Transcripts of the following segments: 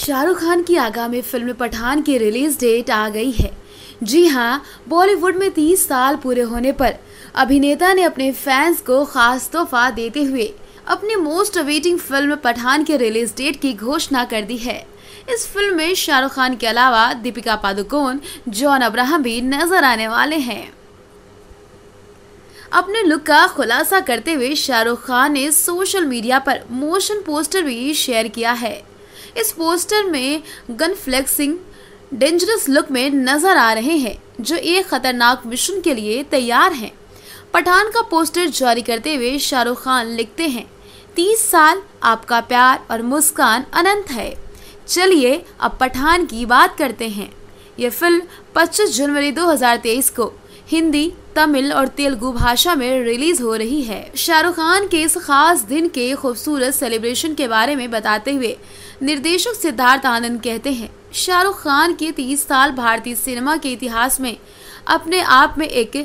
शाहरुख खान की आगामी फिल्म पठान की रिलीज डेट आ गई है जी हाँ बॉलीवुड में तीस साल पूरे होने पर अभिनेता ने अपने फैंस को खास तोहफा देते हुए अपनी मोस्ट अवेटिंग फिल्म पठान के रिलीज डेट की घोषणा कर दी है इस फिल्म में शाहरुख खान के अलावा दीपिका पादुकोण जॉन अब्राहम भी नजर आने वाले हैं अपने लुक का खुलासा करते हुए शाहरुख खान ने सोशल मीडिया पर मोशन पोस्टर भी शेयर किया है इस पोस्टर में गन फ्लेक्सिंग डेंजरस लुक में नजर आ रहे हैं जो एक खतरनाक मिशन के लिए तैयार हैं पठान का पोस्टर जारी करते हुए शाहरुख खान लिखते हैं तीस साल आपका प्यार और मुस्कान अनंत है चलिए अब पठान की बात करते हैं यह फिल्म 25 जनवरी 2023 को हिंदी तमिल और तेलुगु भाषा में रिलीज हो रही है शाहरुख खान के इस खास दिन के खूबसूरत सेलिब्रेशन के बारे में बताते हुए निर्देशक सिद्धार्थ आनंद कहते हैं शाहरुख खान के तीस साल भारतीय सिनेमा के इतिहास में अपने आप में एक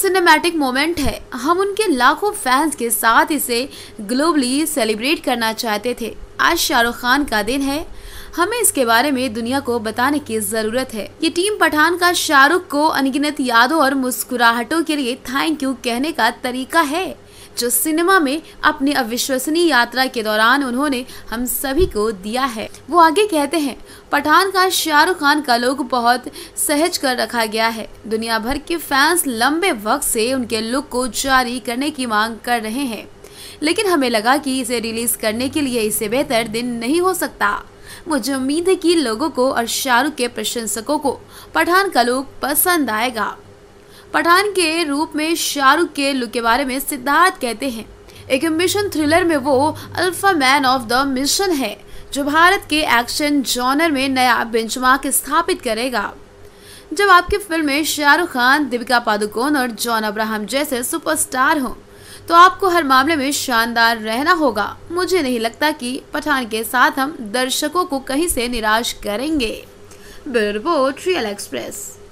सिनेमैटिक मोमेंट है हम उनके लाखों फैंस के साथ इसे ग्लोबली सेलिब्रेट करना चाहते थे आज शाहरुख खान का दिन है हमें इसके बारे में दुनिया को बताने की जरूरत है ये टीम पठान का शाहरुख को अनगिनत यादों और मुस्कुराहटों के लिए थैंक यू कहने का तरीका है जो सिनेमा में अपनी अविश्वसनीय यात्रा के दौरान उन्होंने हम सभी को दिया है वो आगे कहते हैं पठान का शाहरुख खान का लुक बहुत सहज कर रखा गया है दुनिया भर के फैंस लंबे वक्त से उनके लुक को जारी करने की मांग कर रहे हैं लेकिन हमें लगा कि इसे रिलीज़ करने के लिए इससे बेहतर दिन नहीं हो सकता मुझे उम्मीद है कि लोगों को और शाहरुख के प्रशंसकों को पठान का लुक पसंद आएगा पठान के रूप में शाहरुख के लुक के बारे में सिद्धार्थ कहते हैं एक मिशन थ्रिलर में वो alpha man of the mission है जो भारत के एक्शन जॉनर में नया बेंचमार्क स्थापित करेगा जब आपकी फिल्म में शाहरुख खान दीपिका पादुकोण और जॉन अब्राहम जैसे सुपरस्टार हों तो आपको हर मामले में शानदार रहना होगा मुझे नहीं लगता कि पठान के साथ हम दर्शकों को कहीं से निराश करेंगे ब्यूरो रियल एक्सप्रेस